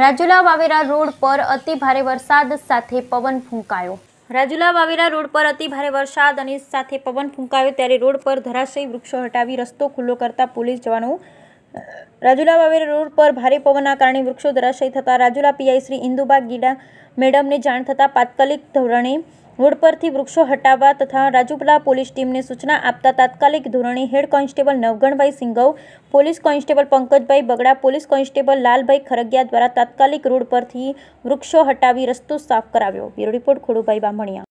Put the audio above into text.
Rajula Vavera road પર અતિ ભારે વરસાદ સાથે પવન ફૂંકાયો રાજુલા વાવેરા રોડ પર અતિ ભારે વરસાદ અને સાથે પવન ફૂંકાયો ત્યારે રોડ પર ધરાશયી વૃક્ષો હટાવી રસ્તો ખુલ્લો કરતા પોલીસ જવાનો રાજુલા વાવેરા રોડ પર ભારે પવનના કારણે વૃક્ષો ધરાશયી થતાં રાજુલા પીઆઈ શ્રી ઇન્દુબા ગીડા મેડમને જાણ થતાં તાત્કાલિક ધોરણે રોડ પરથી વૃક્ષો હટાવવા તથા રાજુપુરા પોલીસ ટીમને સૂચના આપતા તાત્કાલિક ધોરણે હેડ કોન્સ્ટેબલ નવગણભાઈ Sindhav police constable Pankajbhai Bagda police constable Lalbhai Khargiya દ્વારા તાત્કાલિક રોડ પરથી વૃક્ષો હટાવી રસ્તો સાફ કરાવ્યો બ્યુરો રિપોર્ટ ખોડુભાઈ બામણિયા